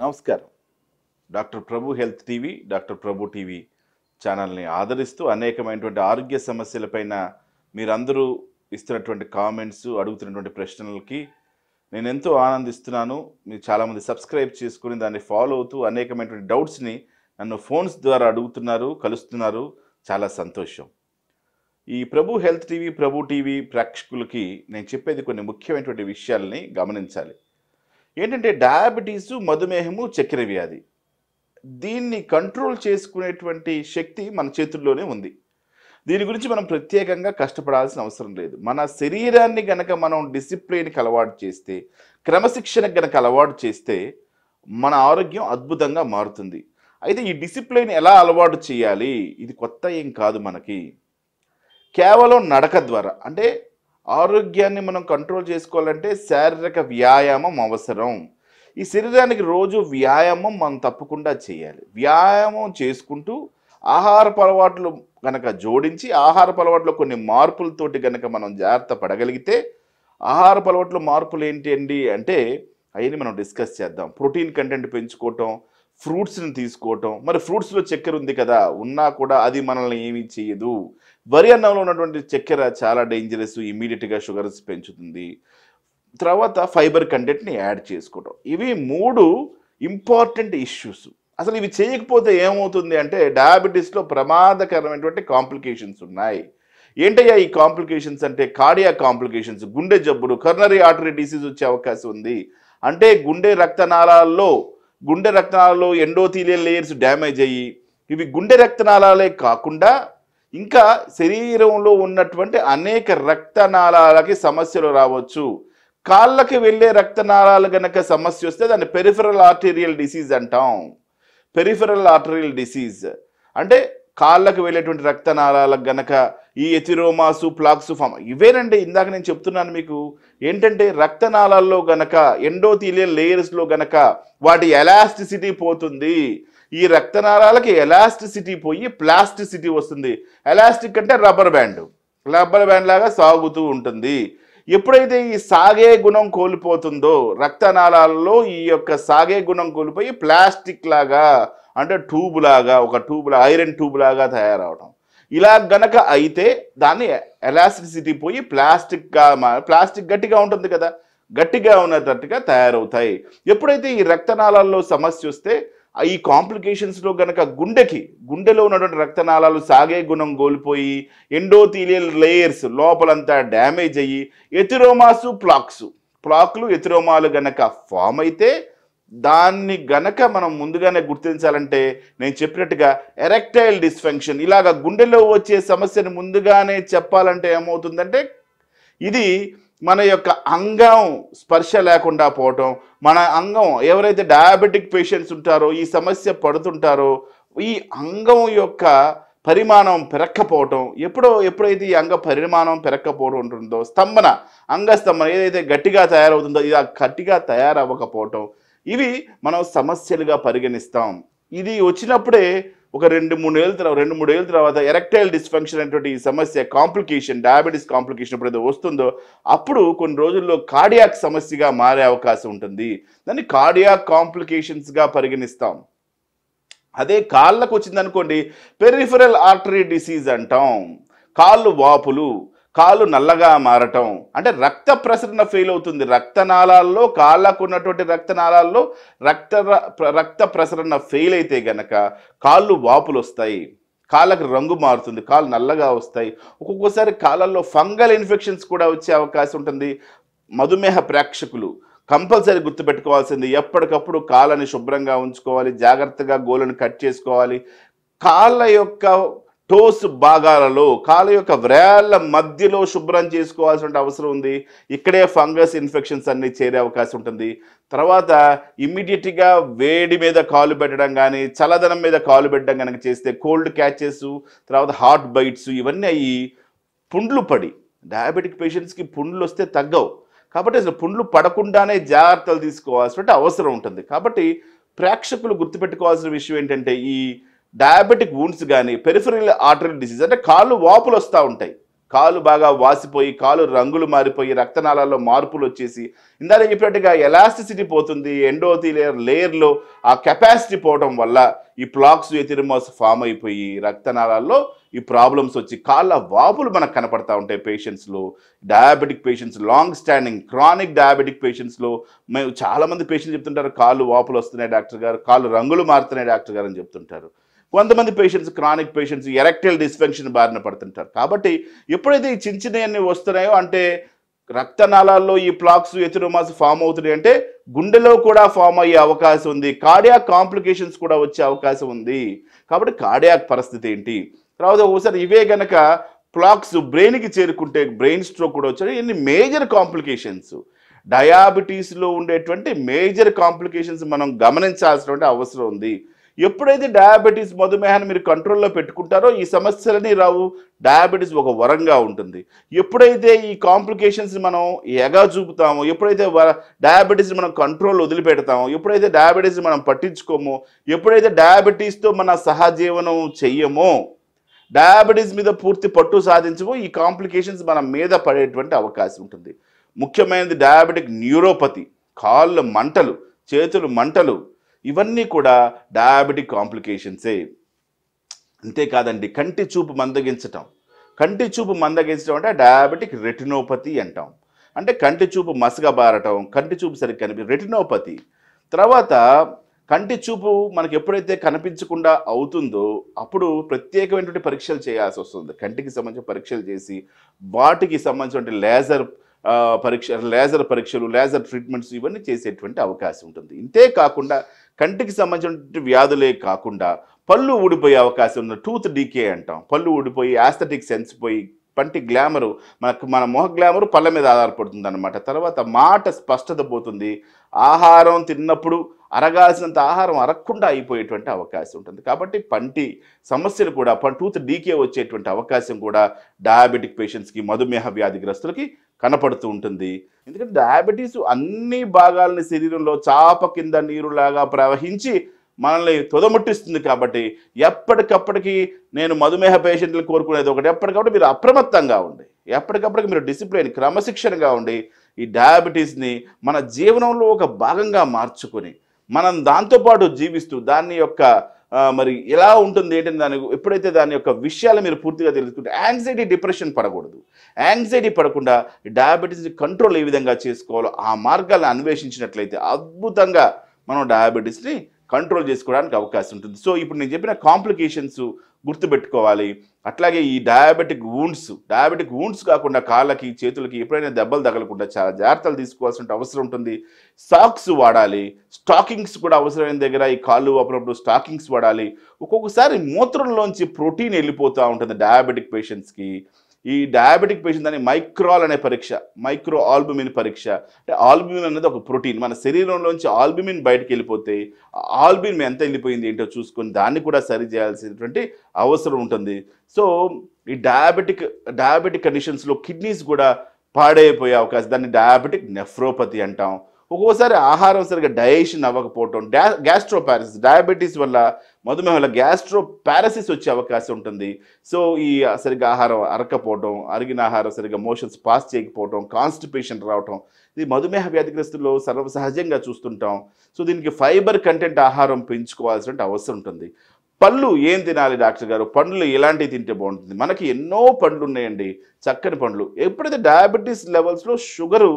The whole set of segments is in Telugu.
నమస్కారం doctor Prabhu health TV doctor Prabhu TV ఛానల్ని ఆదరిస్తూ అనేకమైనటువంటి ఆరోగ్య సమస్యలపైన మీరందరూ ఇస్తున్నటువంటి కామెంట్స్ అడుగుతున్నటువంటి ప్రశ్నలకి నేను ఎంతో ఆనందిస్తున్నాను మీరు చాలామంది సబ్స్క్రైబ్ చేసుకుని దాన్ని ఫాలో అవుతూ అనేకమైనటువంటి డౌట్స్ని నన్ను ఫోన్స్ ద్వారా అడుగుతున్నారు కలుస్తున్నారు చాలా సంతోషం ఈ Prabhu health TV Prabhu TV ప్రేక్షకులకి నేను చెప్పేది కొన్ని ముఖ్యమైనటువంటి విషయాల్ని గమనించాలి ఏంటంటే డయాబెటీసు మధుమేహము చక్కెర వ్యాధి దీన్ని కంట్రోల్ చేసుకునేటువంటి శక్తి మన చేతుల్లోనే ఉంది దీని గురించి మనం ప్రత్యేకంగా కష్టపడాల్సిన అవసరం లేదు మన శరీరాన్ని గనక మనం డిసిప్లిన్కి అలవాటు చేస్తే క్రమశిక్షణకు గనక అలవాటు చేస్తే మన ఆరోగ్యం అద్భుతంగా మారుతుంది అయితే ఈ డిసిప్లిన్ ఎలా అలవాటు చేయాలి ఇది కొత్త ఏం కాదు మనకి కేవలం నడక ద్వారా అంటే ఆరోగ్యాన్ని మనం కంట్రోల్ చేసుకోవాలంటే శారీరక వ్యాయామం అవసరం ఈ శరీరానికి రోజు వ్యాయామం మనం తప్పకుండా చేయాలి వ్యాయామం చేసుకుంటూ ఆహార అలవాట్లు కనుక జోడించి ఆహార అలవాట్లు కొన్ని మార్పులతోటి కనుక మనం జాగ్రత్త పడగలిగితే ఆహార అలవాట్లు మార్పులు ఏంటి అండి అంటే అవన్నీ మనం డిస్కస్ చేద్దాం ప్రోటీన్ కంటెంట్ పెంచుకోవటం ఫ్రూట్స్ని తీసుకోవటం మరి ఫ్రూట్స్లో చక్కెర ఉంది కదా ఉన్నా కూడా అది మనల్ని ఏమీ చేయదు వరి అన్నంలో ఉన్నటువంటి చక్కెర చాలా డేంజరస్ ఇమీడియట్గా షుగర్స్ పెంచుతుంది తర్వాత ఫైబర్ కంటెంట్ని యాడ్ చేసుకోవడం ఇవి మూడు ఇంపార్టెంట్ ఇష్యూస్ అసలు ఇవి చేయకపోతే ఏమవుతుంది అంటే డయాబెటీస్లో ప్రమాదకరమైనటువంటి కాంప్లికేషన్స్ ఉన్నాయి ఏంటయ్యా ఈ కాంప్లికేషన్స్ అంటే కార్డియా కాంప్లికేషన్స్ గుండె జబ్బులు కర్నరీ ఆర్టరీ డిసీజ్ వచ్చే అవకాశం ఉంది అంటే గుండె రక్తనాళాల్లో గుండె రక్తనాళాల్లో ఎండోథీలియల్ లేయర్స్ డ్యామేజ్ అయ్యి ఇవి గుండె రక్తనాళాలే కాకుండా ఇంకా శరీరంలో ఉన్నటువంటి అనేక రక్తనాళాలకి సమస్యలు రావచ్చు కాళ్ళకి వెళ్ళే రక్తనాళాలు గనక సమస్య వస్తే దాన్ని పెరిఫరల్ ఆర్టీరియల్ డిసీజ్ అంటాం పెరిఫరల్ ఆర్టీరియల్ డిసీజ్ అంటే కాళ్ళకు వెళ్ళేటువంటి రక్తనాళాలకు గనక ఈ ఎథిరోమాసు ప్లాక్సు ఫామ్ ఇవేనండి ఇందాక నేను చెప్తున్నాను మీకు ఏంటంటే రక్తనాళాల్లో గనక ఎండోథీలియల్ లేయర్స్లో గనక వాటి ఎలాస్టిసిటీ పోతుంది ఈ రక్తనాళాలకి ఎలాస్టిసిటీ పోయి ప్లాస్టిసిటీ వస్తుంది ఎలాస్టిక్ అంటే రబ్బర్ బ్యాండ్ రబ్బర్ బ్యాండ్ లాగా సాగుతూ ఉంటుంది ఎప్పుడైతే ఈ సాగే గుణం కోల్పోతుందో రక్తనాళాలలో ఈ యొక్క సాగే గుణం కోల్పోయి ప్లాస్టిక్ లాగా అంటే ట్యూబ్ లాగా ఒక ట్యూబ్ ఐరన్ ట్యూబ్ లాగా తయారవడం ఇలా గనక అయితే దాన్ని ఎలాస్టిసిటీ పోయి ప్లాస్టిక్గా ప్లాస్టిక్ గట్టిగా ఉంటుంది కదా గట్టిగా ఉన్నటట్టుగా తయారవుతాయి ఎప్పుడైతే ఈ రక్తనాళాల్లో సమస్య వస్తే ఈ కాంప్లికేషన్స్లో గనక గుండెకి గుండెలో ఉన్నటువంటి రక్తనాళాలు సాగే గుణం కోల్పోయి ఎండోతీలియల్ లేయర్స్ లోపలంతా డ్యామేజ్ అయ్యి ఎథిరోమాసు ప్లాక్సు ప్లాక్లు ఎథిరోమాలు గనక ఫామ్ అయితే దాన్ని గనక మనం ముందుగానే గుర్తించాలంటే నేను చెప్పినట్టుగా ఎరెక్టైల్ డిస్ఫంక్షన్ ఇలాగ గుండెలో వచ్చే సమస్యను ముందుగానే చెప్పాలంటే ఏమవుతుందంటే ఇది మన యొక్క అంగం స్పర్శ లేకుండా పోవటం మన అంగం ఎవరైతే డయాబెటిక్ పేషెంట్స్ ఉంటారో ఈ సమస్య పడుతుంటారో ఈ అంగం యొక్క పరిమాణం పెరక్కపోవటం ఎప్పుడో ఎప్పుడైతే ఈ అంగ పరిమాణం పెరక్కపోవడం ఉంటుందో స్తంభన అంగస్తంభన ఏదైతే గట్టిగా తయారవుతుందో ఇది గట్టిగా తయారవ్వకపోవటం ఇవి మనం సమస్యలుగా పరిగణిస్తాం ఇది వచ్చినప్పుడే ఒక రెండు మూడు ఏళ్ళ తర్వాత రెండు మూడు ఏళ్ళ తర్వాత ఎరెక్టైల్ డిస్ఫంక్షన్ అనేటువంటి ఈ సమస్య కాంప్లికేషన్ డయాబెటీస్ కాంప్లికేషన్ ఎప్పుడైతే వస్తుందో అప్పుడు కొన్ని రోజుల్లో కార్డియాక్ సమస్యగా మారే అవకాశం ఉంటుంది దాన్ని కార్డియాక్ కాంప్లికేషన్స్గా పరిగణిస్తాం అదే కాళ్ళకు వచ్చిందనుకోండి పెరిఫరల్ ఆర్టరీ డిసీజ్ అంటాం కాళ్ళు వాపులు కాలు నల్లగా మారటం అంటే రక్త ప్రసరణ ఫెయిల్ అవుతుంది రక్తనాళాల్లో కాళ్ళకు ఉన్నటువంటి రక్తనాళాల్లో రక్త రక్త ప్రసరణ ఫెయిల్ అయితే గనక కాళ్ళు వాపులు వస్తాయి కాళ్ళకు రంగు మారుతుంది కాళ్ళు నల్లగా వస్తాయి ఒక్కొక్కసారి కాళ్ళల్లో ఫంగల్ ఇన్ఫెక్షన్స్ కూడా వచ్చే అవకాశం ఉంటుంది మధుమేహ ప్రేక్షకులు కంపల్సరీ గుర్తుపెట్టుకోవాల్సింది ఎప్పటికప్పుడు కాళ్ళని శుభ్రంగా ఉంచుకోవాలి జాగ్రత్తగా గోలను కట్ చేసుకోవాలి కాళ్ళ యొక్క టోస్ భాగాలలో కాలు యొక్క వ్రేళ్ల మధ్యలో శుభ్రం చేసుకోవాల్సిన అవసరం ఉంది ఇక్కడే ఫంగస్ ఇన్ఫెక్షన్స్ అన్నీ చేరే అవకాశం ఉంటుంది తర్వాత ఇమ్మీడియట్గా వేడి మీద కాలు పెట్టడం కానీ చల్లదనం మీద కాలు పెట్టడం కనుక చేస్తే కోల్డ్ క్యాచెస్ తర్వాత హార్ట్ బైట్స్ ఇవన్నీ అయ్యి పుండ్లు పడి డయాబెటిక్ పేషెంట్స్కి పుండ్లు వస్తే తగ్గవు కాబట్టి అసలు పుండ్లు పడకుండానే జాగ్రత్తలు తీసుకోవాల్సిన అవసరం ఉంటుంది కాబట్టి ప్రేక్షకులు గుర్తుపెట్టుకోవాల్సిన విషయం ఏంటంటే ఈ డయాబెటిక్ వూండ్స్ కానీ పెరిఫరల్ ఆర్టరీ డిసీజ్ అంటే కాళ్ళు వాపులు వస్తూ ఉంటాయి కాలు బాగా వాసిపోయి కాలు రంగులు మారిపోయి రక్తనాళాల్లో మార్పులు వచ్చేసి ఇందాక చెప్పినట్టుగా ఎలాస్టిసిటీ పోతుంది ఎండోతి లేయర్ లేయర్లో ఆ కెపాసిటీ పోవడం వల్ల ఈ ప్లాక్స్ ఎతిరిమోస్ ఫామ్ అయిపోయి రక్తనాళాల్లో ఈ ప్రాబ్లమ్స్ వచ్చి కాళ్ళ వాపులు మనకు కనపడతా ఉంటాయి పేషెంట్స్లో diabetic patients long standing chronic diabetic పేషెంట్స్లో మేము చాలామంది పేషెంట్స్ చెప్తుంటారు కాళ్ళు వాపులు వస్తున్నాయి డాక్టర్ గారు కాళ్ళు రంగులు మారుతున్నాయి డాక్టర్ గారు అని చెప్తుంటారు కొంతమంది patients chronic patients erectile dysfunction బారిన పడుతుంటారు కాబట్టి ఎప్పుడైతే ఈ చిన్న వస్తున్నాయో అంటే రక్తనాళాల్లో ఈ ప్లాక్స్ ఎథిరోమాస్ ఫామ్ అవుతున్నాయి అంటే గుండెలో కూడా ఫామ్ అయ్యే అవకాశం ఉంది కార్డియాక్ కాంప్లికేషన్స్ కూడా వచ్చే అవకాశం ఉంది కాబట్టి కార్డియాక్ పరిస్థితి ఏంటి తర్వాత ఒకసారి ఇవే గనక ప్లాక్స్ బ్రెయిన్కి చేరుకుంటే బ్రెయిన్ స్ట్రోక్ కూడా వచ్చాయి ఎన్ని మేజర్ కాంప్లికేషన్స్ డయాబెటీస్లో ఉండేటువంటి మేజర్ కాంప్లికేషన్స్ మనం గమనించాల్సినటువంటి అవసరం ఉంది ఎప్పుడైతే డయాబెటీస్ మధుమేహాన్ని మీరు కంట్రోల్లో పెట్టుకుంటారో ఈ సమస్యలని రావు డయాబెటీస్ ఒక వరంగా ఉంటుంది ఎప్పుడైతే ఈ కాంప్లికేషన్స్ని మనం ఎగా చూపుతామో ఎప్పుడైతే డయాబెటీస్ మనం కంట్రోల్ వదిలిపెడతామో ఎప్పుడైతే డయాబెటీస్ మనం పట్టించుకోమో ఎప్పుడైతే డయాబెటీస్తో మన సహజీవనం చెయ్యమో డయాబెటీస్ మీద పూర్తి పట్టు సాధించమో ఈ కాంప్లికేషన్స్ మన మీద పడేటువంటి అవకాశం ఉంటుంది ముఖ్యమైనది డయాబెటిక్ న్యూరోపతి కాళ్ళు మంటలు చేతులు మంటలు ఇవన్నీ కూడా డయాబెటిక్ కాంప్లికేషన్సే అంతేకాదండి కంటి చూపు మందగించటం కంటి చూపు మందగించడం అంటే డయాబెటిక్ రెటినోపతి అంటాం అంటే కంటి చూపు మసగబారటం కంటి చూపు సరిగ్గా కనిపి రెటినోపతి తర్వాత కంటి చూపు మనకు ఎప్పుడైతే కనిపించకుండా అవుతుందో అప్పుడు ప్రత్యేకమైనటువంటి పరీక్షలు చేయాల్సి వస్తుంది కంటికి సంబంధించిన పరీక్షలు చేసి వాటికి సంబంధించిన లేజర్ పరీక్ష లేజర్ పరీక్షలు లేజర్ ట్రీట్మెంట్స్ ఇవన్నీ చేసేటువంటి అవకాశం ఉంటుంది ఇంతే కాకుండా కంటికి సంబంధించిన వ్యాధులే కాకుండా పళ్ళు ఊడిపోయే అవకాశం ఉంది టూత్ డీకే అంటాం పళ్ళు ఊడిపోయి ఆస్థెటిక్ సెన్స్ పోయి పంటి గ్లామరు మనకు మన మొహ గ్లామరు పళ్ళ మీద ఆధారపడుతుంది అనమాట తర్వాత మాట స్పష్టత పోతుంది ఆహారం తిన్నప్పుడు అరగాల్సినంత ఆహారం అరగకుండా అయిపోయేటువంటి అవకాశం ఉంటుంది కాబట్టి పంటి సమస్యలు కూడా టూత్ డీకే వచ్చేటువంటి అవకాశం కూడా డయాబెటిక్ పేషెంట్స్కి మధుమేహ వ్యాధిగ్రస్తులకి కనపడుతూ ఉంటుంది ఎందుకంటే డయాబెటీస్ అన్ని భాగాలని శరీరంలో చాప కింద నీరులాగా ప్రవహించి మనల్ని తొదముట్టిస్తుంది కాబట్టి ఎప్పటికప్పటికి నేను మధుమేహ పేషెంట్లు కోరుకునేది ఒకటి ఎప్పటికప్పుడు మీరు అప్రమత్తంగా ఉండి ఎప్పటికప్పటికి మీరు డిసిప్లిన్ క్రమశిక్షణగా ఉండి ఈ డయాబెటీస్ని మన జీవనంలో ఒక భాగంగా మార్చుకొని మనం దాంతోపాటు జీవిస్తూ దాని యొక్క మరి ఎలా ఉంటుంది ఏంటంటే దాని ఎప్పుడైతే దాని యొక్క విషయాలు మీరు పూర్తిగా తెలుసుకుంటే యాంగ్జైటీ డిప్రెషన్ పడకూడదు యాంగ్జైటీ పడకుండా డయాబెటీస్ కంట్రోల్ ఏ విధంగా చేసుకోవాలో ఆ మార్గాలను అన్వేషించినట్లయితే అద్భుతంగా మనం డయాబెటీస్ని కంట్రోల్ చేసుకోవడానికి అవకాశం ఉంటుంది సో ఇప్పుడు నేను చెప్పిన కాంప్లికేషన్స్ గుర్తుపెట్టుకోవాలి అట్లాగే ఈ డయాబెటిక్ వూండ్స్ డయాబెటిక్ వూండ్స్ కాకుండా కాళ్ళకి చేతులకి ఎప్పుడైనా దెబ్బలు తగలకుండా చాలా జాగ్రత్తలు తీసుకోవాల్సిన అవసరం ఉంటుంది సాక్స్ వాడాలి స్టాకింగ్స్ కూడా అవసరమైన దగ్గర ఈ కాళ్ళు అప్పుడప్పుడు స్టాకింగ్స్ వాడాలి ఒక్కొక్కసారి మూత్రంలోంచి ప్రోటీన్ వెళ్ళిపోతూ ఉంటుంది డయాబెటిక్ పేషెంట్స్కి ఈ డయాబెటిక్ పేషెంట్ అని మైక్రోల్ అనే పరీక్ష మైక్రో ఆల్బుమిన్ పరీక్ష అంటే ఆల్బుమిన్ అనేది ఒక ప్రోటీన్ మన శరీరంలోంచి ఆల్బుమిన్ బయటకు వెళ్ళిపోతే ఆల్బిన్ ఎంత వెళ్ళిపోయింది ఏంటో చూసుకొని దాన్ని కూడా సరి చేయాల్సినటువంటి అవసరం ఉంటుంది సో ఈ డయాబెటిక్ డయాబెటిక్ కండిషన్స్లో కిడ్నీస్ కూడా పాడైపోయే అవకాశం దాన్ని డయాబెటిక్ నెఫ్రోపతి అంటాం ఒక్కోసారి ఆహారం సరిగ్గా డైజెషన్ అవ్వకపోవటం డా గ్యాస్ట్రోపారసిస్ డయాబెటీస్ వల్ల మధుమేహం వల్ల గ్యాస్ట్రో పారసిస్ వచ్చే అవకాశం ఉంటుంది సో ఈ సరిగ్గా ఆహారం అరకపోవడం అరిగిన ఆహారం సరిగ్గా మోషన్స్ పాస్ చేయకపోవడం కాన్స్టిపేషన్ రావటం ఇది మధుమేహ వ్యాధిగ్రస్తుల్లో సర్వసహజంగా చూస్తుంటాం సో దీనికి ఫైబర్ కంటెంట్ ఆహారం పెంచుకోవాల్సిన అవసరం ఉంటుంది పళ్ళు ఏం తినాలి డాక్టర్ గారు పండ్లు ఎలాంటివి తింటే బాగుంటుంది మనకి ఎన్నో పండ్లు ఉన్నాయండి చక్కని పండ్లు ఎప్పుడైతే డయాబెటీస్ లెవెల్స్లో షుగరు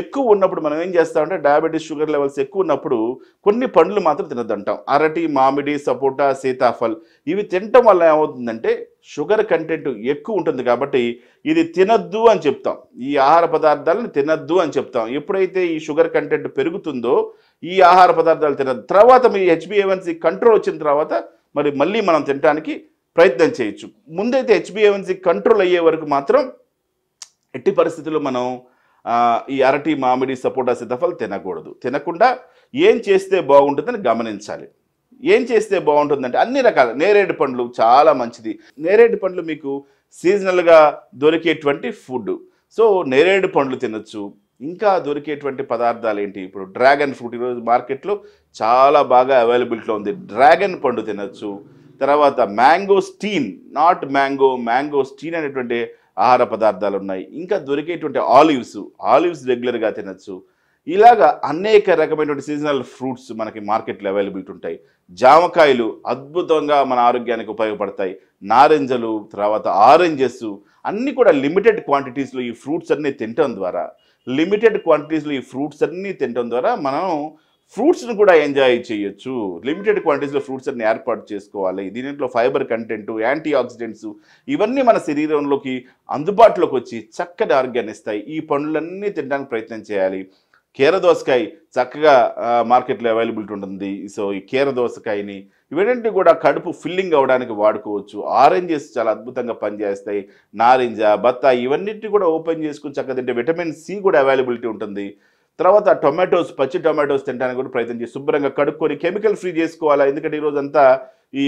ఎక్కువ ఉన్నప్పుడు మనం ఏం చేస్తామంటే డయాబెటీస్ షుగర్ లెవెల్స్ ఎక్కువ ఉన్నప్పుడు కొన్ని పండ్లు మాత్రం తినద్దంటాం అరటి మామిడి సపోటా సీతాఫల్ ఇవి తినటం వల్ల ఏమవుతుందంటే షుగర్ కంటెంట్ ఎక్కువ ఉంటుంది కాబట్టి ఇది తినద్దు అని చెప్తాం ఈ ఆహార పదార్థాలను తినద్దు అని చెప్తాం ఎప్పుడైతే ఈ షుగర్ కంటెంట్ పెరుగుతుందో ఈ ఆహార పదార్థాలు తిన తర్వాత మీ హెచ్బిఏవన్సి కంట్రోల్ వచ్చిన తర్వాత మరి మళ్ళీ మనం తినడానికి ప్రయత్నం చేయొచ్చు ముందైతే హెచ్బిఏవన్సి కంట్రోల్ అయ్యే వరకు మాత్రం ఎట్టి పరిస్థితుల్లో మనం ఈ అరటి మామిడి సపోటా సీతాఫలం తినకూడదు తినకుండా ఏం చేస్తే బాగుంటుందని గమనించాలి ఏం చేస్తే బాగుంటుందంటే అన్ని రకాల నేరేడు పండ్లు చాలా మంచిది నేరేడు పండ్లు మీకు సీజనల్గా దొరికేటువంటి ఫుడ్ సో నేరేడు పండ్లు తినచ్చు ఇంకా దొరికేటువంటి పదార్థాలు ఏంటి ఇప్పుడు డ్రాగన్ ఫ్రూట్ ఈరోజు మార్కెట్లో చాలా బాగా అవైలబిలిటీలో ఉంది డ్రాగన్ పండు తినచ్చు తర్వాత mangosteen not mango mangosteen అనేటువంటి ఆహార పదార్థాలు ఉన్నాయి ఇంకా దొరికేటువంటి ఆలివ్స్ ఆలివ్స్ రెగ్యులర్గా తినచ్చు ఇలాగా అనేక రకమైనటువంటి సీజనల్ ఫ్రూట్స్ మనకి మార్కెట్లో అవైలబిలిటీ ఉంటాయి జామకాయలు అద్భుతంగా మన ఆరోగ్యానికి ఉపయోగపడతాయి నారింజలు తర్వాత ఆరెంజెస్ అన్నీ కూడా లిమిటెడ్ క్వాంటిటీస్లో ఈ ఫ్రూట్స్ అన్నీ తినటం ద్వారా లిమిటెడ్ క్వాంటిటీస్లో ఈ ఫ్రూట్స్ అన్నీ తినటం ద్వారా మనం ఫ్రూట్స్ను కూడా ఎంజాయ్ చేయొచ్చు లిమిటెడ్ క్వాంటిటీస్లో అన్ని ఏర్పాటు చేసుకోవాలి దీనిలో ఫైబర్ కంటెంట్ యాంటీ ఆక్సిడెంట్స్ ఇవన్నీ మన శరీరంలోకి అందుబాటులోకి వచ్చి చక్కటి ఆరోగ్యాన్ని ఇస్తాయి ఈ పండ్లన్నీ తినడానికి ప్రయత్నం చేయాలి కీర దోసకాయ చక్కగా మార్కెట్లో అవైలబిలిటీ ఉంటుంది సో ఈ కీర దోసకాయని ఇవేంటి కూడా కడుపు ఫిల్లింగ్ అవ్వడానికి వాడుకోవచ్చు ఆరెంజెస్ చాలా అద్భుతంగా పనిచేస్తాయి నారింజ బత్తాయి ఇవన్నిటి కూడా ఓపెన్ చేసుకుని చక్కగా తింటే విటమిన్ సి కూడా అవైలబిలిటీ ఉంటుంది తర్వాత టొమాటోస్ పచ్చి టొమాటోస్ తినడానికి కూడా ప్రయత్నం చేసి శుభ్రంగా కడుక్కొని కెమికల్ ఫ్రీ చేసుకోవాలా ఎందుకంటే ఈరోజు అంతా ఈ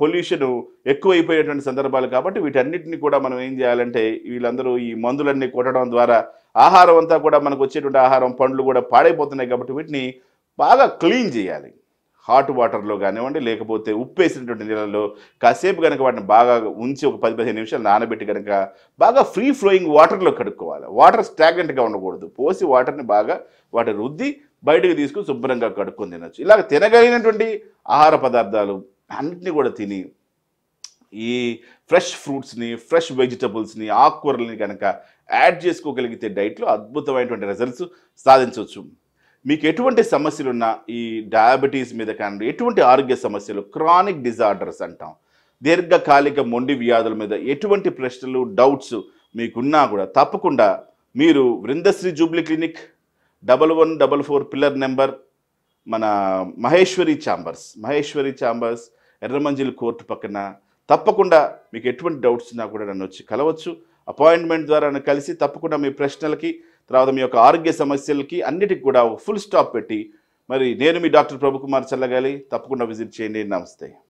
పొల్యూషన్ ఎక్కువైపోయేటువంటి సందర్భాలు కాబట్టి వీటన్నిటిని కూడా మనం ఏం చేయాలంటే వీళ్ళందరూ ఈ మందులన్నీ కొట్టడం ద్వారా ఆహారం అంతా కూడా మనకు వచ్చేటువంటి ఆహారం పండ్లు కూడా పాడైపోతున్నాయి కాబట్టి వీటిని బాగా క్లీన్ చేయాలి హాట్ వాటర్లో కానివ్వండి లేకపోతే ఉప్పు వేసినటువంటి నీళ్ళలో కాసేపు కనుక వాటిని బాగా ఉంచి ఒక పది పదిహేను నిమిషాలు నానబెట్టి కనుక బాగా ఫ్రీ ఫ్లోయింగ్ వాటర్లో కడుక్కోవాలి వాటర్ స్టాగ్నెంట్గా ఉండకూడదు పోసి వాటర్ని బాగా వాటిని రుద్ది బయటకు తీసుకుని శుభ్రంగా కడుక్కొని తినచ్చు ఇలాగ తినగలిగినటువంటి ఆహార పదార్థాలు అన్నింటినీ కూడా తిని ఈ ఫ్రెష్ ఫ్రూట్స్ని ఫ్రెష్ వెజిటబుల్స్ని ఆకుకూరల్ని కనుక యాడ్ చేసుకోగలిగితే డైట్లో అద్భుతమైనటువంటి రిజల్ట్స్ సాధించవచ్చు మీకు ఎటువంటి సమస్యలున్నా ఈ డయాబెటీస్ మీద కానీ ఎటువంటి ఆరోగ్య సమస్యలు క్రానిక్ డిజార్డర్స్ అంటాం దీర్ఘకాలిక మొండి వ్యాధుల మీద ఎటువంటి ప్రశ్నలు డౌట్స్ మీకున్నా కూడా తప్పకుండా మీరు Vrindashree jubilee clinic double one double four pillar number మన Maheshwari chambers Maheshwari chambers Erramanzil court పక్కన తప్పకుండా మీకు ఎటువంటి డౌట్స్ ఉన్నా కూడా నన్ను వచ్చి కలవచ్చు అపాయింట్మెంట్ ద్వారా నన్ను కలిసి తప్పకుండా మీ ప్రశ్నలకి తర్వాత మీ యొక్క ఆరోగ్య సమస్యలకి అన్నిటికి కూడా ఫుల్ స్టాప్ పెట్టి మరి నేను మీ డాక్టర్ ప్రభుకుమార్ చల్లగాలి తప్పకుండా విజిట్ చేయండి నమస్తే